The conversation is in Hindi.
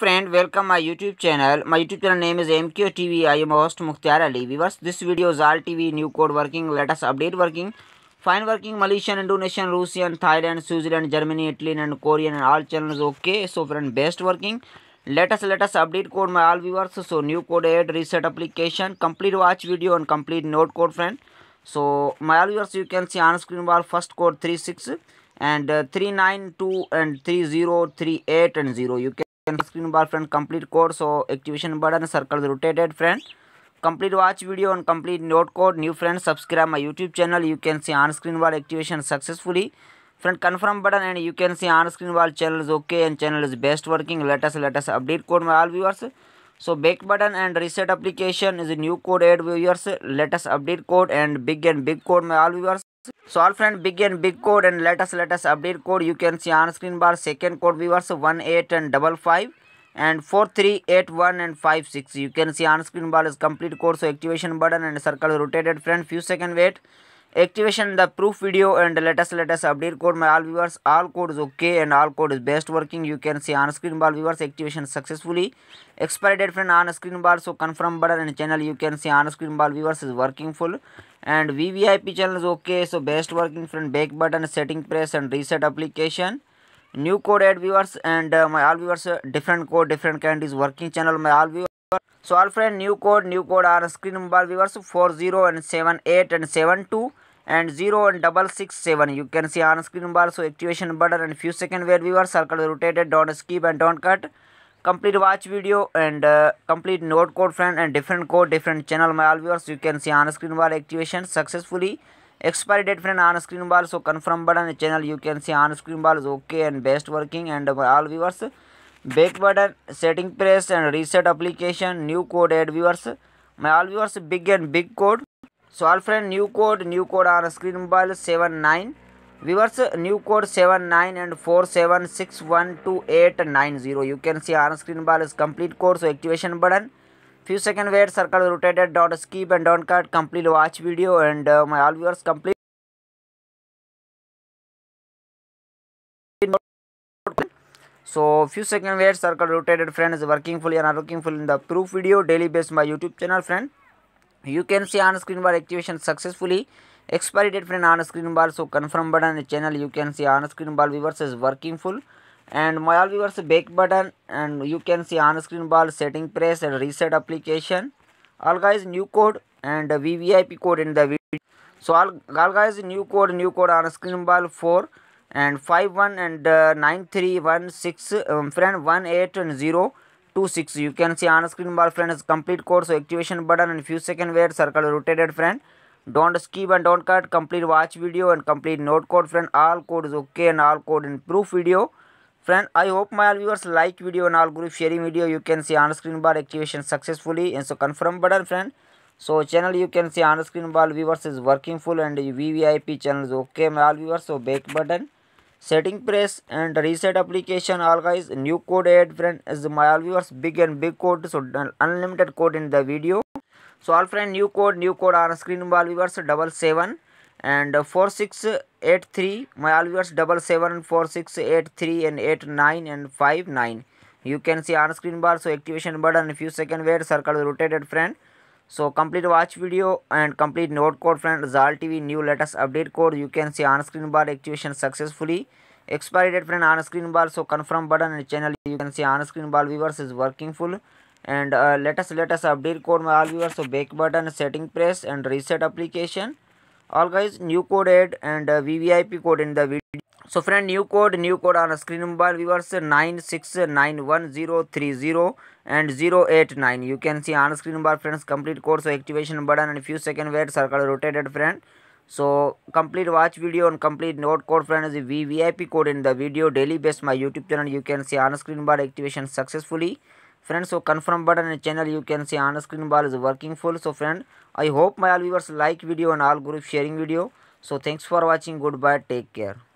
Friend welcome my YouTube channel my YouTube channel name is M Q T V I am host Mukhtar Ali viewers this video is all T V new code working latest update working fine working Malaysian Indonesian Russian Thailand Switzerland Germany Italy and Korean and all channel okay so friend best working latest latest update code my all viewers so new code add reset application complete watch video and complete note code friend so my all viewers you can see on screen bar first code three six and three nine two and three zero three eight and zero U and screen bar friend complete code so activation button circle rotated friend complete watch video and complete note code new friend subscribe my YouTube channel you can see on screen bar activation successfully friend confirm button and you can see on screen वाल channel is okay and channel is best working latest latest update code my all viewers so back button and reset application is new code add viewers latest update code and big and big code my all viewers Solve friend big and big code and let us let us update code you can see on screen bar second code viewers 18 and double five and 4381 and 56 you can see on screen bar is complete code. so activation button and circle rotated friend few second wait activation the proof video and latest latest update code my all viewers all code is okay and all code is best working you can see on screen ball viewers activation successfully expiry date friend on screen ball so confirm button and channel you can see on screen ball viewers is working full and V V I P channel is okay so best working friend back button setting press and reset application new code add viewers and my all viewers different code different kind is working channel my all friend new code new new code new code on screen mobile and 40 and 78 and 72 and 0 and double six seven. You can see on screen bar, so activation button and few second where viewer circle rotated, don't skip and don't cut. Complete watch video and uh, complete node code friend and different code, different channel my all viewers. You can see on screen bar activation successfully. Expiry date friend on screen bar, so confirm button channel you can see on screen bar is okay and best working and uh, my all viewers. Back button, setting press and reset application, new code add viewers. My all viewers big and big code. So all friend new code new code on screen mobile seven nine viewers new code seven nine and four seven six one two eight nine zero you can see on screen mobile is complete code so activation button few second wait circle rotated dot skip and dot card complete watch video and my all viewers complete so few second where circle rotated uh, friend is working fully and are looking full in the proof video daily based my youtube channel you can see on screen bar activation successfully expiry date friend on screen bar so confirm button channel you can see on screen bar viewers is working full and my all viewers back button and you can see on screen bar setting press and reset application all guys new code and vvip code in the video so all, all guys new code new code on screen bar 4 and 51 and uh, 9316 um, friend 180 260 you can see on screen bar friends complete course activation button and few second where circle rotated friend don't skip and don't cut complete watch video and complete note code friend all code is okay and all code in proof video friend i hope my all viewers like video and all group sharing video you can see on screen bar activation successfully and so confirm button friend so channel you can see on screen bar viewers is working full and vvip channel is okay my all viewers so back button setting press and reset application all guys new code add friend is my all viewers big and big code so unlimited code in the video so all friend new code new code on screen my all viewers double seven and four six eight three my all viewers double seven four six eight three and eight nine and five nine you can see on screen bar so activation button in few second wait circle rotated friend so complete watch video and complete note code friend Zal TV new latest update code you can see on screen bar activation successfully expiry date friend on screen bar so confirm button and channel you can see on screen bar viewers is working full and uh, let us update code my all viewers so back button setting press and reset application all guys new code add and uh, VVIP code in the video so friend new code new code on screen mobile viewers nine six nine one zero three zero and zero eight nine you can see on screen mobile friends complete code so activation button and few second wait circle rotated friend so complete watch video and complete note code friend is V V code in the video daily base my YouTube channel you can see on screen bar activation successfully friends so confirm button and channel you can see on screen bar is working full so friend I hope my all viewers like video and all group sharing video so thanks for watching good bye take care